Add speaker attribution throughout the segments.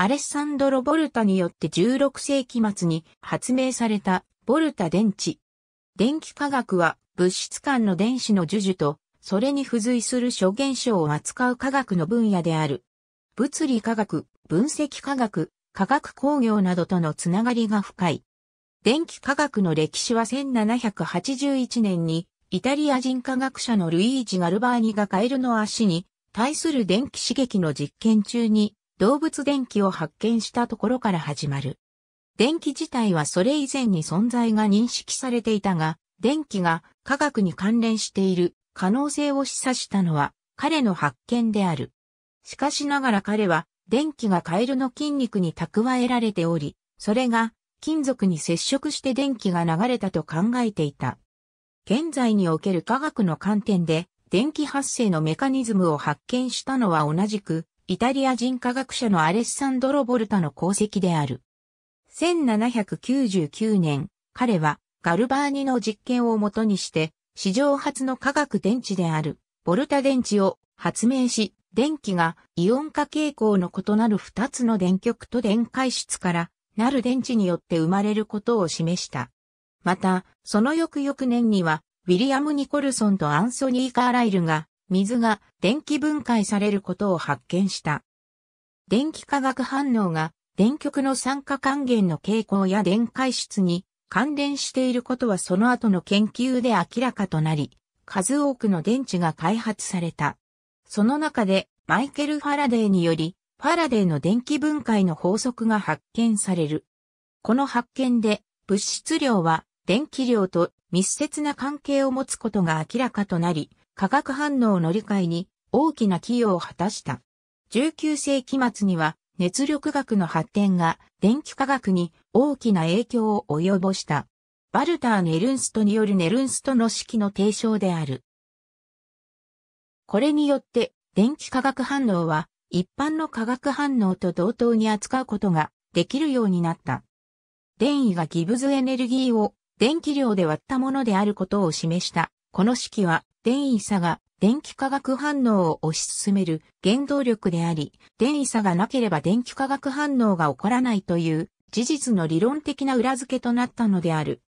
Speaker 1: アレッサンドロ・ボルタによって16世紀末に発明されたボルタ電池。電気化学は物質間の電子の授受と、それに付随する諸現象を扱う科学の分野である。物理科学、分析科学、科学工業などとのつながりが深い。電気科学の歴史は1781年にイタリア人科学者のルイージ・ガルバーニがカエルの足に対する電気刺激の実験中に動物電気を発見したところから始まる。電気自体はそれ以前に存在が認識されていたが、電気が科学に関連している可能性を示唆したのは彼の発見である。しかしながら彼は電気がカエルの筋肉に蓄えられており、それが金属に接触して電気が流れたと考えていた。現在における科学の観点で電気発生のメカニズムを発見したのは同じくイタリア人科学者のアレッサンドロ・ボルタの功績である。1799年、彼はガルバーニの実験をもとにして、史上初の科学電池である、ボルタ電池を発明し、電気がイオン化傾向の異なる2つの電極と電解質からなる電池によって生まれることを示した。また、その翌々年には、ウィリアム・ニコルソンとアンソニー・カーライルが水が電気分解されることを発見した。電気化学反応が電極の酸化還元の傾向や電解質に関連していることはその後の研究で明らかとなり、数多くの電池が開発された。その中でマイケル・ファラデーにより、ファラデーの電気分解の法則が発見される。この発見で物質量は電気量と密接な関係を持つことが明らかとなり、化学反応の理解に大きな寄与を果たした。19世紀末には熱力学の発展が電気化学に大きな影響を及ぼした。バルター・ネルンストによるネルンストの式の提唱である。これによって電気化学反応は一般の化学反応と同等に扱うことができるようになった。電位がギブズエネルギーを電気量で割ったものであることを示した。この式は電位差が電気化学反応を推し進める原動力であり、電位差がなければ電気化学反応が起こらないという事実の理論的な裏付けとなったのである。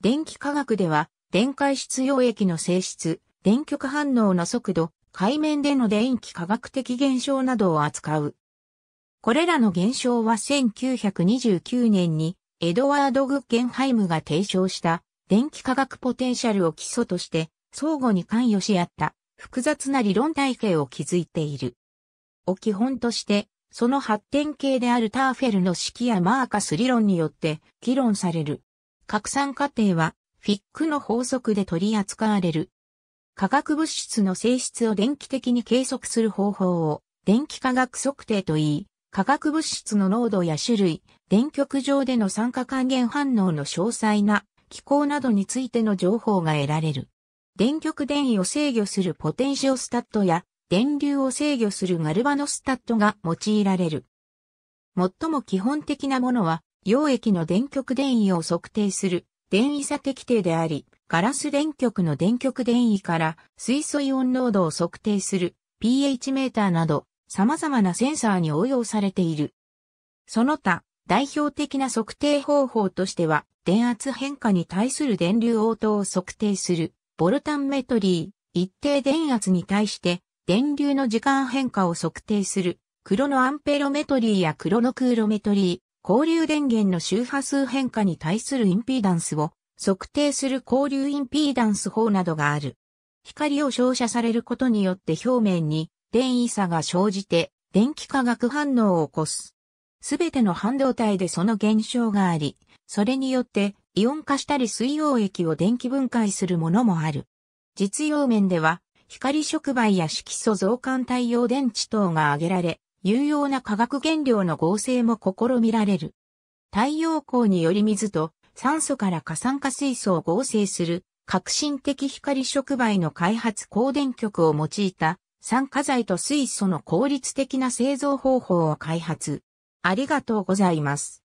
Speaker 1: 電気化学では、電解質溶液の性質、電極反応の速度、海面での電気化学的現象などを扱う。これらの現象は1929年にエドワード・グッゲンハイムが提唱した電気化学ポテンシャルを基礎として相互に関与し合った複雑な理論体系を築いている。を基本として、その発展系であるターフェルの式やマーカス理論によって議論される。拡散過程はフィックの法則で取り扱われる。化学物質の性質を電気的に計測する方法を電気化学測定といい、化学物質の濃度や種類、電極上での酸化還元反応の詳細な機構などについての情報が得られる。電極電位を制御するポテンシオスタットや電流を制御するガルバノスタットが用いられる。最も基本的なものは、溶液の電極電位を測定する電位差適定であり、ガラス電極の電極電位から水素イオン濃度を測定する pH メーターなど様々なセンサーに応用されている。その他、代表的な測定方法としては、電圧変化に対する電流応答を測定するボルタンメトリー、一定電圧に対して電流の時間変化を測定する、クロノアンペロメトリーやクロノクーロメトリー、交流電源の周波数変化に対するインピーダンスを測定する交流インピーダンス法などがある。光を照射されることによって表面に電位差が生じて電気化学反応を起こす。すべての半導体でその現象があり、それによってイオン化したり水溶液を電気分解するものもある。実用面では、光触媒や色素増換太陽電池等が挙げられ、有用な化学原料の合成も試みられる。太陽光により水と酸素から過酸化水素を合成する革新的光触媒の開発光電極を用いた酸化剤と水素の効率的な製造方法を開発。ありがとうございます。